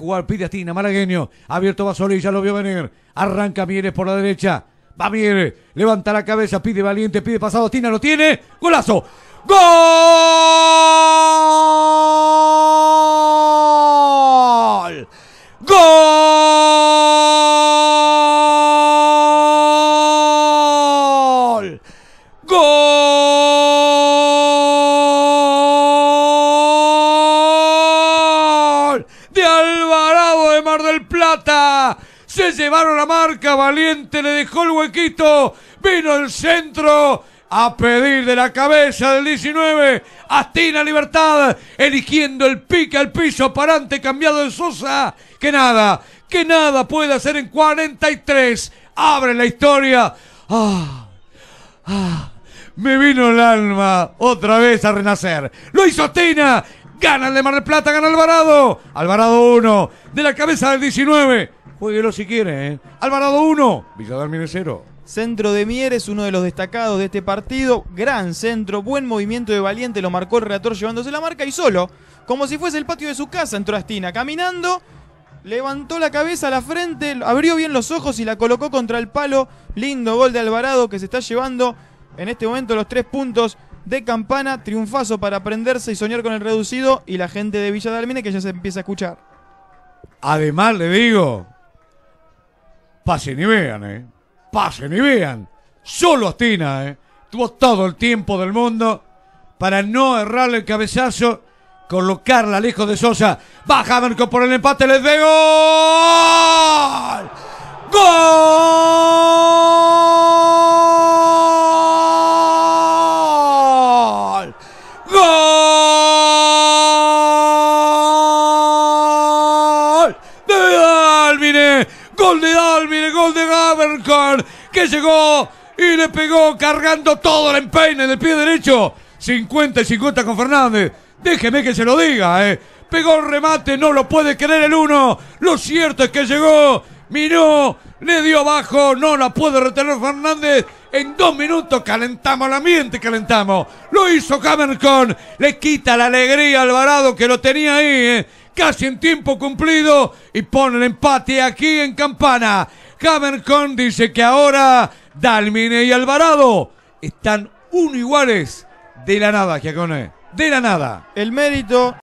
jugar pide Tina, Maragueño, Abierto Basoli, ya lo vio venir. Arranca Mieres por la derecha. Va Mieres, levanta la cabeza, pide valiente, pide pasado. Tina lo tiene. Golazo. ¡Gol! ¡Gol! ¡Gol! Plata. Se llevaron la marca, Valiente le dejó el huequito, vino el centro a pedir de la cabeza del 19, Astina Libertad, eligiendo el pique al piso, parante cambiado de Sosa, que nada, que nada puede hacer en 43, abre la historia, ah, ah, me vino el alma otra vez a renacer, lo hizo Tina Gana el de Mar del Plata, gana Alvarado. Alvarado 1. De la cabeza del 19. Jueguelo si quiere, ¿eh? Alvarado 1. Villadalmine 0. Centro de Mieres, uno de los destacados de este partido. Gran centro, buen movimiento de Valiente, lo marcó el reator llevándose la marca y solo, como si fuese el patio de su casa, entró Astina caminando, levantó la cabeza a la frente, abrió bien los ojos y la colocó contra el palo. Lindo gol de Alvarado que se está llevando en este momento los tres puntos de campana, triunfazo para aprenderse y soñar con el reducido y la gente de Villa de Almine que ya se empieza a escuchar. Además le digo, pasen y vean, eh. Pasen y vean. Solo Astina, eh. Tuvo todo el tiempo del mundo para no errarle el cabezazo, colocarla lejos de Sosa. Baja Marco por el empate, les veo. Gol de Dalvin, el gol de Gabercon, que llegó y le pegó cargando todo el empeine del pie derecho. 50 y 50 con Fernández. Déjeme que se lo diga, eh. Pegó el remate, no lo puede creer el uno. Lo cierto es que llegó, miró, le dio abajo, no la puede retener Fernández. En dos minutos calentamos la ambiente, calentamos. Lo hizo Cameron, le quita la alegría al Alvarado que lo tenía ahí, eh casi en tiempo cumplido y pone el empate aquí en Campana. Hammercon dice que ahora Dalmine y Alvarado están uno iguales de la nada, Giacone. De la nada. El mérito.